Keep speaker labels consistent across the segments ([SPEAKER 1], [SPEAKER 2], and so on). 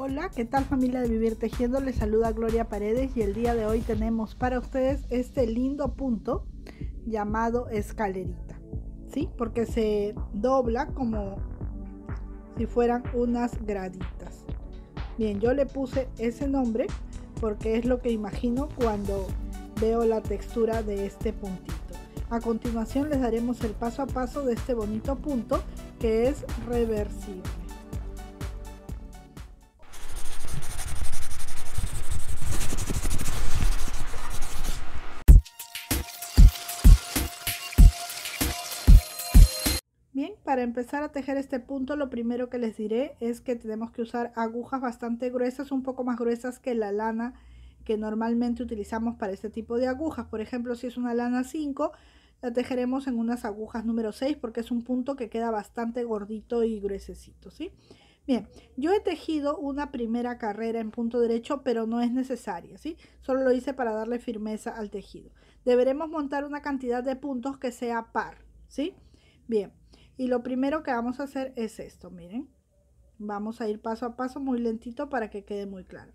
[SPEAKER 1] Hola, ¿qué tal familia de Vivir Tejiendo? Les saluda Gloria Paredes y el día de hoy tenemos para ustedes este lindo punto llamado escalerita, ¿sí? Porque se dobla como si fueran unas graditas. Bien, yo le puse ese nombre porque es lo que imagino cuando veo la textura de este puntito. A continuación les daremos el paso a paso de este bonito punto que es reversible. para empezar a tejer este punto lo primero que les diré es que tenemos que usar agujas bastante gruesas, un poco más gruesas que la lana que normalmente utilizamos para este tipo de agujas. Por ejemplo, si es una lana 5, la tejeremos en unas agujas número 6 porque es un punto que queda bastante gordito y gruesecito, ¿sí? Bien, yo he tejido una primera carrera en punto derecho, pero no es necesaria, ¿sí? Solo lo hice para darle firmeza al tejido. Deberemos montar una cantidad de puntos que sea par, ¿sí? Bien, y lo primero que vamos a hacer es esto, miren. Vamos a ir paso a paso muy lentito para que quede muy claro.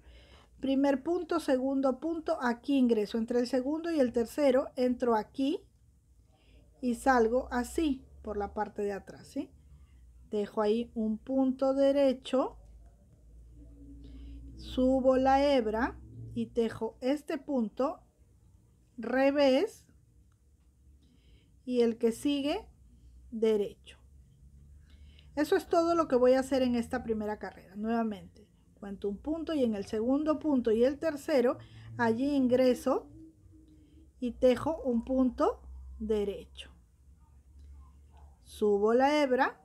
[SPEAKER 1] Primer punto, segundo punto, aquí ingreso entre el segundo y el tercero, entro aquí y salgo así por la parte de atrás, ¿sí? Dejo ahí un punto derecho, subo la hebra y tejo este punto, revés, y el que sigue derecho. Eso es todo lo que voy a hacer en esta primera carrera. Nuevamente, cuento un punto y en el segundo punto y el tercero, allí ingreso y tejo un punto derecho. Subo la hebra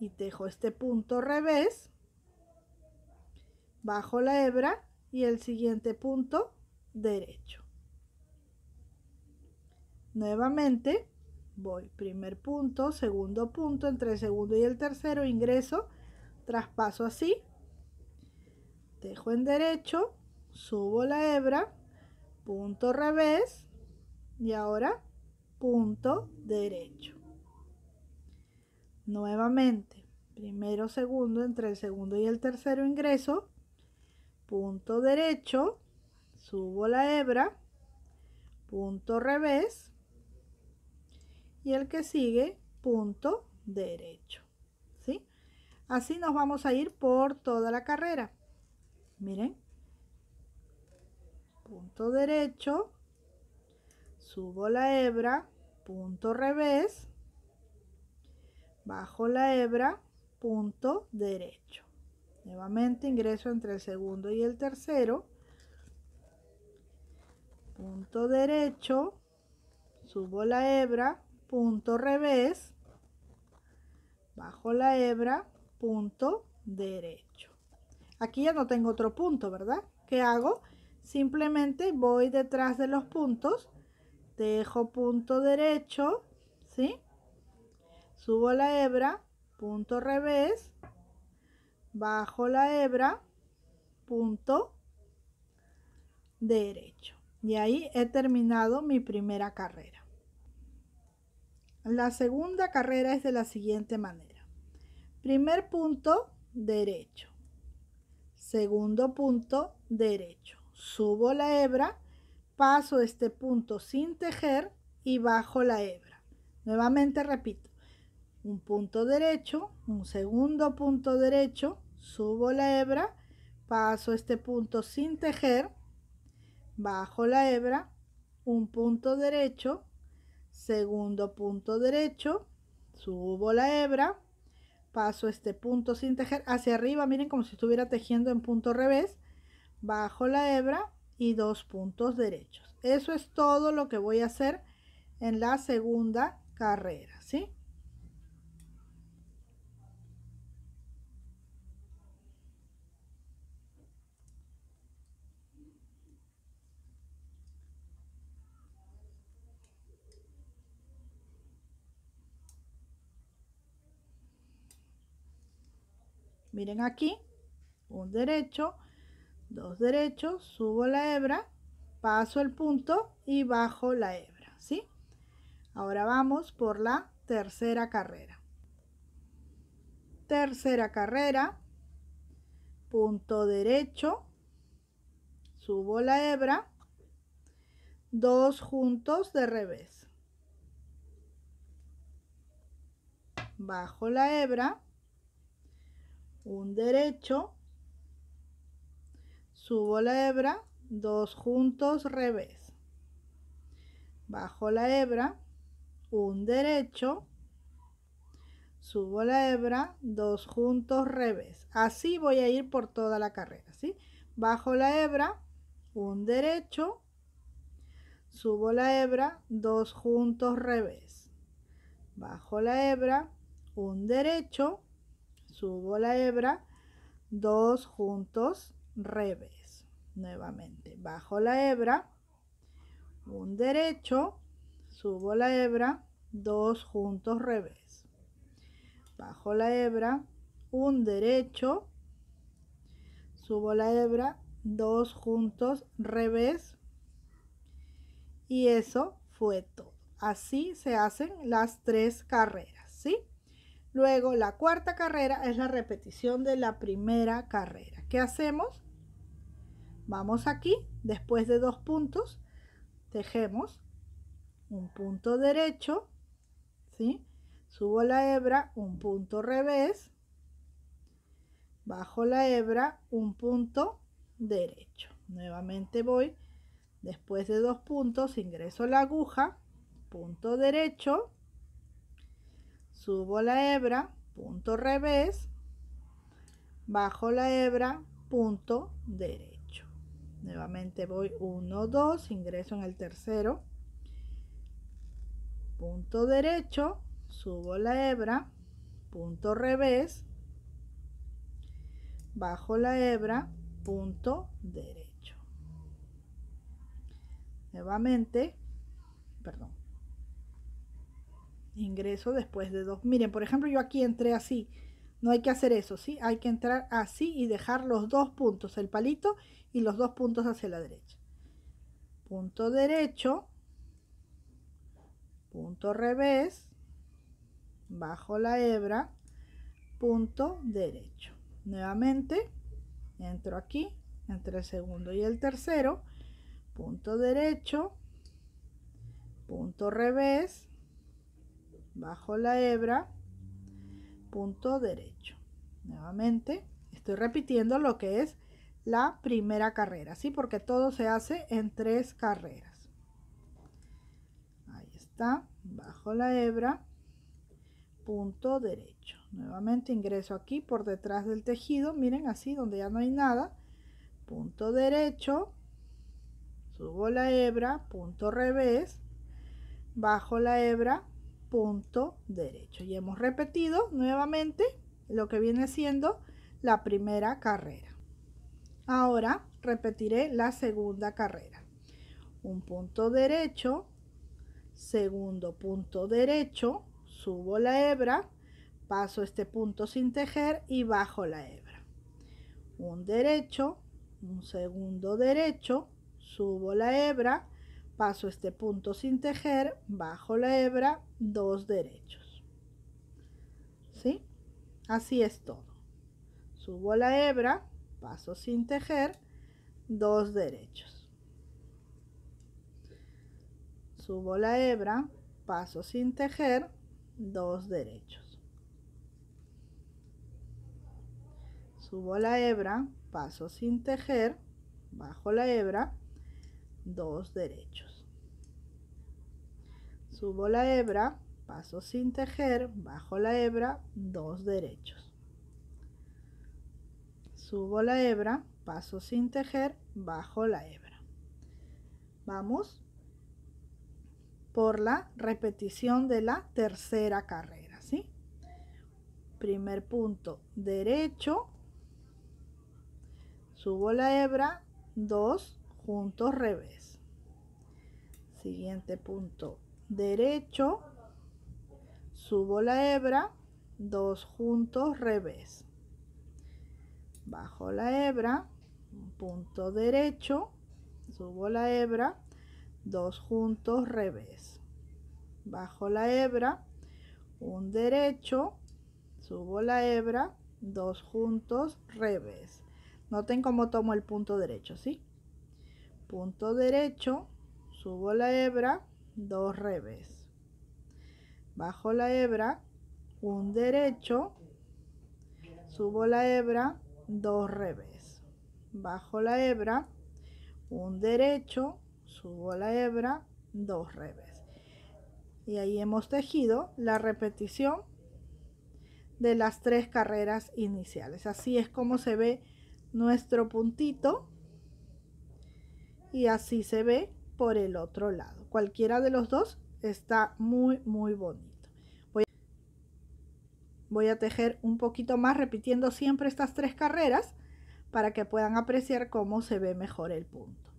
[SPEAKER 1] y tejo este punto revés. Bajo la hebra y el siguiente punto derecho. Nuevamente, voy. Primer punto, segundo punto, entre el segundo y el tercero ingreso, traspaso así, dejo en derecho, subo la hebra, punto revés y ahora punto derecho. Nuevamente, primero, segundo, entre el segundo y el tercero ingreso, punto derecho, subo la hebra, punto revés y el que sigue punto derecho. ¿sí? Así nos vamos a ir por toda la carrera. Miren, punto derecho, subo la hebra, punto revés, bajo la hebra, punto derecho. Nuevamente ingreso entre el segundo y el tercero. Punto derecho, subo la hebra, punto revés, bajo la hebra, punto derecho. Aquí ya no tengo otro punto, ¿verdad? ¿Qué hago? Simplemente voy detrás de los puntos, dejo punto derecho, ¿sí? Subo la hebra, punto revés, bajo la hebra, punto derecho. Y ahí he terminado mi primera carrera. La segunda carrera es de la siguiente manera. Primer punto, derecho. Segundo punto, derecho. Subo la hebra, paso este punto sin tejer y bajo la hebra. Nuevamente repito. Un punto derecho, un segundo punto derecho, subo la hebra, paso este punto sin tejer, bajo la hebra, un punto derecho, segundo punto derecho, subo la hebra, paso este punto sin tejer hacia arriba, miren como si estuviera tejiendo en punto revés, bajo la hebra y dos puntos derechos. Eso es todo lo que voy a hacer en la segunda carrera. miren aquí, un derecho, dos derechos, subo la hebra, paso el punto y bajo la hebra, ¿sí? Ahora vamos por la tercera carrera. Tercera carrera, punto derecho, subo la hebra, dos juntos de revés. Bajo la hebra, un derecho, subo la hebra, dos juntos revés, bajo la hebra, un derecho, subo la hebra, dos juntos revés. Así voy a ir por toda la carrera, ¿sí? Bajo la hebra, un derecho, subo la hebra, dos juntos revés. Bajo la hebra, un derecho, subo la hebra, dos juntos, revés. Nuevamente, bajo la hebra, un derecho, subo la hebra, dos juntos, revés. Bajo la hebra, un derecho, subo la hebra, dos juntos, revés. Y eso fue todo. Así se hacen las tres carreras, ¿sí? Luego, la cuarta carrera es la repetición de la primera carrera. ¿Qué hacemos? Vamos aquí, después de dos puntos, tejemos un punto derecho, ¿sí? Subo la hebra, un punto revés, bajo la hebra, un punto derecho. Nuevamente voy, después de dos puntos, ingreso la aguja, punto derecho, subo la hebra, punto revés, bajo la hebra, punto derecho. Nuevamente voy 1, 2, ingreso en el tercero, punto derecho, subo la hebra, punto revés, bajo la hebra, punto derecho. Nuevamente, perdón, Ingreso después de dos. Miren, por ejemplo, yo aquí entré así. No hay que hacer eso, ¿sí? Hay que entrar así y dejar los dos puntos, el palito y los dos puntos hacia la derecha. Punto derecho, punto revés, bajo la hebra, punto derecho. Nuevamente, entro aquí, entre el segundo y el tercero, punto derecho, punto revés, bajo la hebra, punto derecho. Nuevamente, estoy repitiendo lo que es la primera carrera, ¿sí? Porque todo se hace en tres carreras. Ahí está, bajo la hebra, punto derecho. Nuevamente ingreso aquí por detrás del tejido, miren así, donde ya no hay nada, punto derecho, subo la hebra, punto revés, bajo la hebra, punto derecho. Y hemos repetido nuevamente lo que viene siendo la primera carrera. Ahora repetiré la segunda carrera. Un punto derecho, segundo punto derecho, subo la hebra, paso este punto sin tejer y bajo la hebra. Un derecho, un segundo derecho, subo la hebra, Paso este punto sin tejer, bajo la hebra, dos derechos. ¿Sí? Así es todo. Subo la hebra, paso sin tejer, dos derechos. Subo la hebra, paso sin tejer, dos derechos. Subo la hebra, paso sin tejer, bajo la hebra, dos derechos. Subo la hebra, paso sin tejer, bajo la hebra, dos derechos. Subo la hebra, paso sin tejer, bajo la hebra. Vamos por la repetición de la tercera carrera, ¿sí? Primer punto, derecho, subo la hebra, dos juntos revés. Siguiente punto derecho, subo la hebra, dos juntos revés. Bajo la hebra, punto derecho, subo la hebra, dos juntos revés. Bajo la hebra, un derecho, subo la hebra, dos juntos revés. Noten cómo tomo el punto derecho, ¿sí? punto derecho, subo la hebra, dos revés. Bajo la hebra, un derecho, subo la hebra, dos revés. Bajo la hebra, un derecho, subo la hebra, dos revés. Y ahí hemos tejido la repetición de las tres carreras iniciales. Así es como se ve nuestro puntito y así se ve por el otro lado. Cualquiera de los dos está muy muy bonito. Voy a, tejer un poquito más repitiendo siempre estas tres carreras para que puedan apreciar cómo se ve mejor el punto.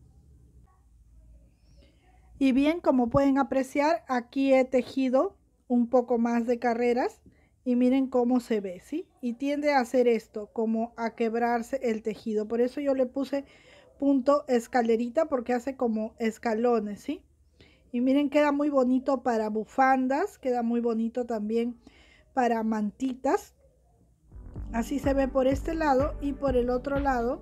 [SPEAKER 1] Y bien, como pueden apreciar, aquí he tejido un poco más de carreras y miren cómo se ve, ¿sí? Y tiende a hacer esto, como a quebrarse el tejido. Por eso yo le puse punto escalerita porque hace como escalones, ¿sí? Y miren, queda muy bonito para bufandas, queda muy bonito también para mantitas. Así se ve por este lado y por el otro lado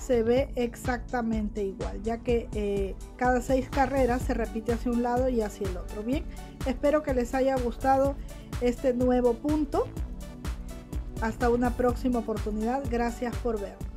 [SPEAKER 1] se ve exactamente igual, ya que eh, cada seis carreras se repite hacia un lado y hacia el otro. Bien, espero que les haya gustado este nuevo punto. Hasta una próxima oportunidad. Gracias por ver.